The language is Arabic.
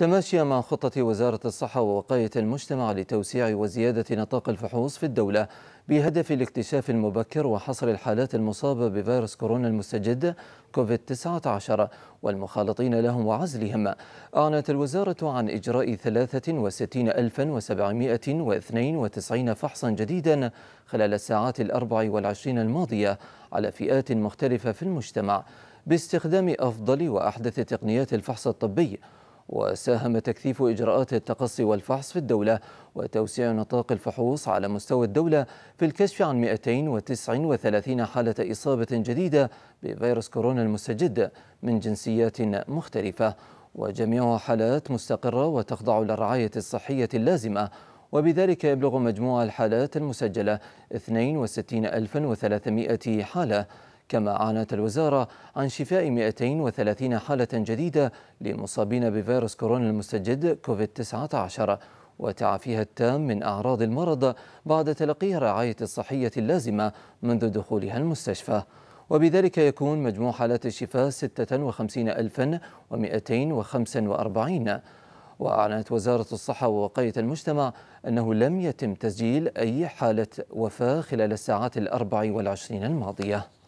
تماشيا مع خطة وزارة الصحة ووقاية المجتمع لتوسيع وزيادة نطاق الفحوص في الدولة بهدف الاكتشاف المبكر وحصر الحالات المصابة بفيروس كورونا المستجد كوفيد-19 والمخالطين لهم وعزلهم أعلنت الوزارة عن إجراء 63792 فحصا جديدا خلال الساعات الأربع والعشرين الماضية على فئات مختلفة في المجتمع باستخدام أفضل وأحدث تقنيات الفحص الطبي وساهم تكثيف إجراءات التقصي والفحص في الدولة وتوسيع نطاق الفحوص على مستوى الدولة في الكشف عن 239 حالة إصابة جديدة بفيروس كورونا المستجد من جنسيات مختلفة وجميعها حالات مستقرة وتخضع للرعاية الصحية اللازمة وبذلك يبلغ مجموع الحالات المسجلة 62300 حالة كما أعلنت الوزارة عن شفاء 230 حالة جديدة للمصابين بفيروس كورونا المستجد كوفيد-19 وتعافيها التام من أعراض المرض بعد تلقي الرعاية الصحية اللازمة منذ دخولها المستشفى وبذلك يكون مجموع حالات الشفاء 56245 وأعلنت وزارة الصحة ووقاية المجتمع أنه لم يتم تسجيل أي حالة وفاة خلال الساعات الأربع والعشرين الماضية